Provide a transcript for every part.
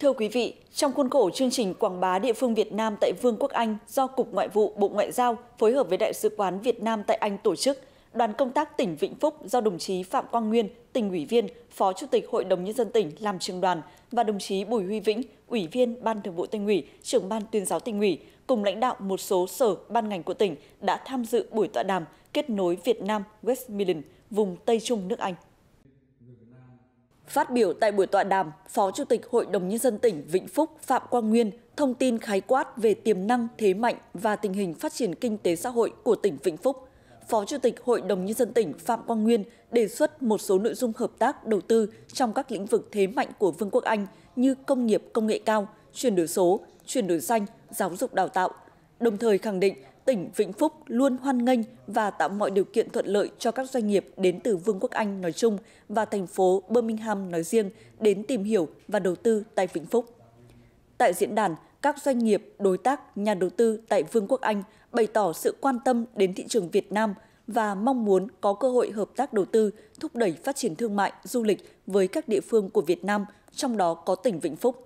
Thưa quý vị, trong khuôn khổ chương trình quảng bá địa phương Việt Nam tại Vương quốc Anh do Cục Ngoại vụ Bộ Ngoại giao phối hợp với Đại sứ quán Việt Nam tại Anh tổ chức, đoàn công tác tỉnh Vĩnh Phúc do đồng chí Phạm Quang Nguyên, tỉnh ủy viên, Phó Chủ tịch Hội đồng Nhân dân tỉnh làm trường đoàn và đồng chí Bùi Huy Vĩnh, ủy viên Ban thường vụ tỉnh ủy, trưởng ban tuyên giáo tỉnh ủy, cùng lãnh đạo một số sở ban ngành của tỉnh đã tham dự buổi tọa đàm kết nối Việt Nam West Midlands, vùng Tây Trung nước Anh. Phát biểu tại buổi tọa đàm, Phó Chủ tịch Hội đồng Nhân dân tỉnh Vĩnh Phúc Phạm Quang Nguyên thông tin khái quát về tiềm năng, thế mạnh và tình hình phát triển kinh tế xã hội của tỉnh Vĩnh Phúc. Phó Chủ tịch Hội đồng Nhân dân tỉnh Phạm Quang Nguyên đề xuất một số nội dung hợp tác đầu tư trong các lĩnh vực thế mạnh của Vương quốc Anh như công nghiệp công nghệ cao, chuyển đổi số, chuyển đổi xanh, giáo dục đào tạo. Đồng thời khẳng định tỉnh Vĩnh Phúc luôn hoan nghênh và tạo mọi điều kiện thuận lợi cho các doanh nghiệp đến từ Vương quốc Anh nói chung và thành phố Birmingham nói riêng đến tìm hiểu và đầu tư tại Vĩnh Phúc. Tại diễn đàn, các doanh nghiệp, đối tác, nhà đầu tư tại Vương quốc Anh bày tỏ sự quan tâm đến thị trường Việt Nam và mong muốn có cơ hội hợp tác đầu tư, thúc đẩy phát triển thương mại, du lịch với các địa phương của Việt Nam, trong đó có tỉnh Vĩnh Phúc.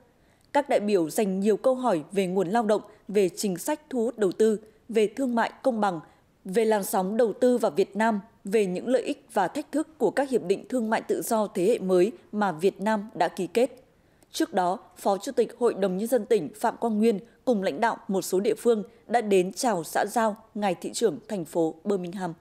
Các đại biểu dành nhiều câu hỏi về nguồn lao động, về chính sách thu hút đầu tư – về thương mại công bằng, về làn sóng đầu tư vào Việt Nam, về những lợi ích và thách thức của các hiệp định thương mại tự do thế hệ mới mà Việt Nam đã ký kết. Trước đó, Phó Chủ tịch Hội đồng Nhân dân tỉnh Phạm Quang Nguyên cùng lãnh đạo một số địa phương đã đến chào xã giao Ngài Thị trưởng thành phố Birmingham.